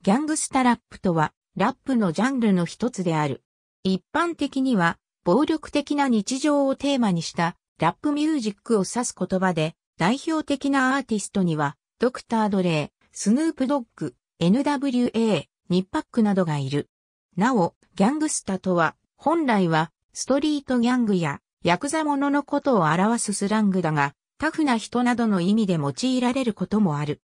ギャングスタラップとは、ラップのジャンルの一つである。一般的には、暴力的な日常をテーマにしたラップミュージックを指す言葉で、代表的なアーティストには、ドクター・ドレー、スヌープ・ドッグ、NWA、ニッパックなどがいる。なお、ギャングスタとは、本来は、ストリートギャングや、ヤクザ者のことを表すスラングだが、タフな人などの意味で用いられることもある。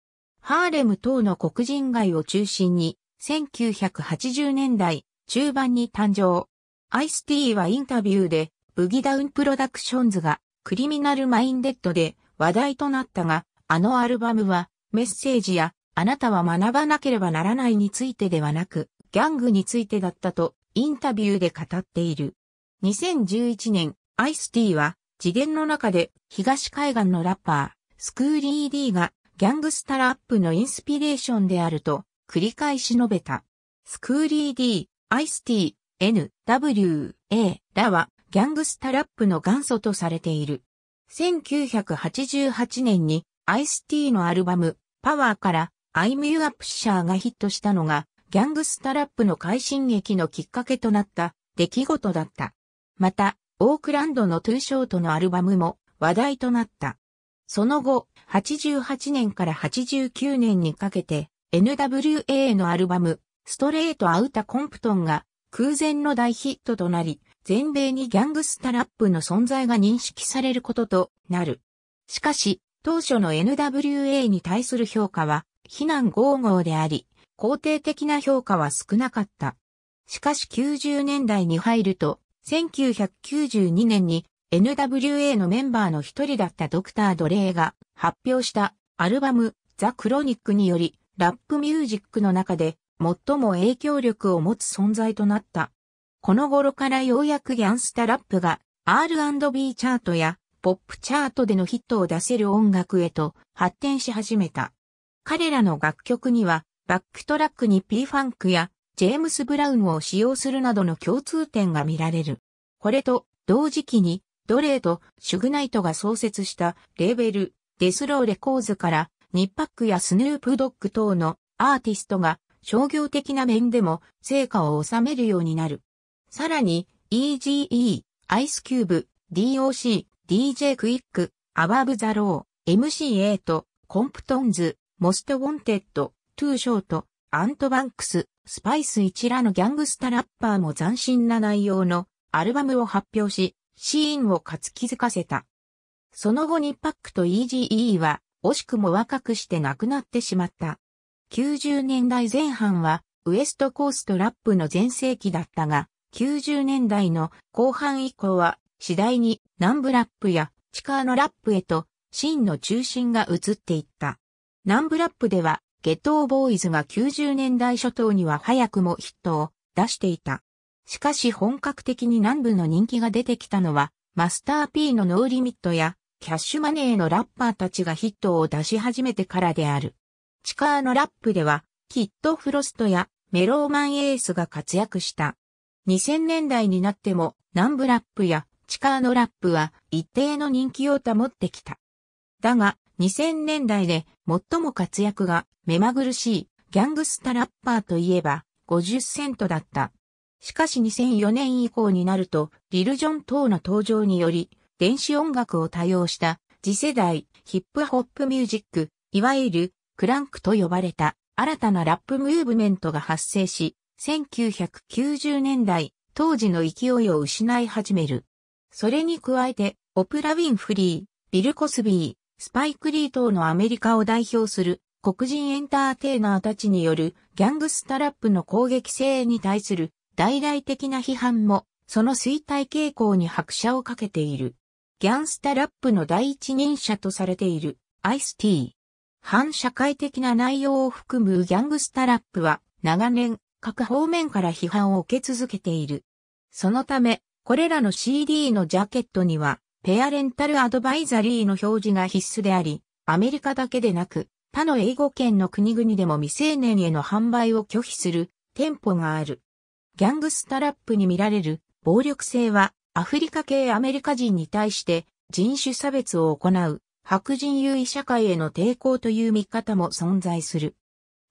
ハーレム等の黒人街を中心に、1980年代中盤に誕生。アイスティーはインタビューで、ブギダウンプロダクションズが、クリミナルマインデッドで話題となったが、あのアルバムは、メッセージや、あなたは学ばなければならないについてではなく、ギャングについてだったと、インタビューで語っている。2011年、アイスティーは、自伝の中で、東海岸のラッパー、スクーリー D が、ギャングスタラップのインスピレーションであると繰り返し述べた。スクーリー D、アイスティ、N、W、A らはギャングスタラップの元祖とされている。1988年にアイスティのアルバムパワーからアイミューアップシャーがヒットしたのがギャングスタラップの快進撃のきっかけとなった出来事だった。また、オークランドのトゥーショートのアルバムも話題となった。その後、88年から89年にかけて、NWA のアルバム、ストレートアウタコンプトンが空前の大ヒットとなり、全米にギャングスタラップの存在が認識されることとなる。しかし、当初の NWA に対する評価は、非難合合であり、肯定的な評価は少なかった。しかし90年代に入ると、1992年に NWA のメンバーの一人だったドクター・ドレイが発表したアルバムザ・クロニックによりラップミュージックの中で最も影響力を持つ存在となった。この頃からようやくギャンスタラップが R&B チャートやポップチャートでのヒットを出せる音楽へと発展し始めた。彼らの楽曲にはバックトラックに P ファンクやジェームス・ブラウンを使用するなどの共通点が見られる。これと同時期にドレーとシュグナイトが創設したレーベル、デスローレコーズから、ニッパックやスヌープドッグ等のアーティストが商業的な面でも成果を収めるようになる。さらに、EGE、アイスキューブ、DOC、DJ クイック、アバブザロー、MCA と、コンプトンズ、モストウォンテッド、トゥーショート、アントバンクス、スパイス一らのギャングスタラッパーも斬新な内容のアルバムを発表し、シーンをつ気づかせた。その後にパックと EGE は惜しくも若くして亡くなってしまった。90年代前半はウエストコーストラップの全盛期だったが、90年代の後半以降は次第に南部ラップや地下のラップへと真の中心が移っていった。南部ラップではゲットーボーイズが90年代初頭には早くもヒットを出していた。しかし本格的に南部の人気が出てきたのは、マスター P のノーリミットや、キャッシュマネーのラッパーたちがヒットを出し始めてからである。チカーのラップでは、キッド・フロストやメローマン・エースが活躍した。2000年代になっても、南部ラップやチカーのラップは一定の人気を保ってきた。だが、2000年代で最も活躍が目まぐるしいギャングスタラッパーといえば50セントだった。しかし2004年以降になると、リルジョン等の登場により、電子音楽を多用した次世代ヒップホップミュージック、いわゆるクランクと呼ばれた新たなラップムーブメントが発生し、1990年代、当時の勢いを失い始める。それに加えて、オプラ・ウィンフリー、ビル・コスビー、スパイク・リー等のアメリカを代表する黒人エンターテイナーたちによるギャングスタラップの攻撃性に対する大々的な批判も、その衰退傾向に拍車をかけている。ギャンスタラップの第一人者とされている、アイスティー。反社会的な内容を含むギャングスタラップは、長年、各方面から批判を受け続けている。そのため、これらの CD のジャケットには、ペアレンタルアドバイザリーの表示が必須であり、アメリカだけでなく、他の英語圏の国々でも未成年への販売を拒否する店舗がある。ギャングスタラップに見られる暴力性はアフリカ系アメリカ人に対して人種差別を行う白人優位社会への抵抗という見方も存在する。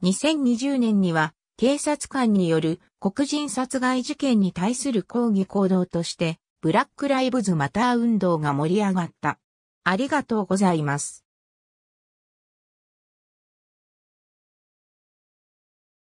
2020年には警察官による黒人殺害事件に対する抗議行動としてブラックライブズマター運動が盛り上がった。ありがとうございます。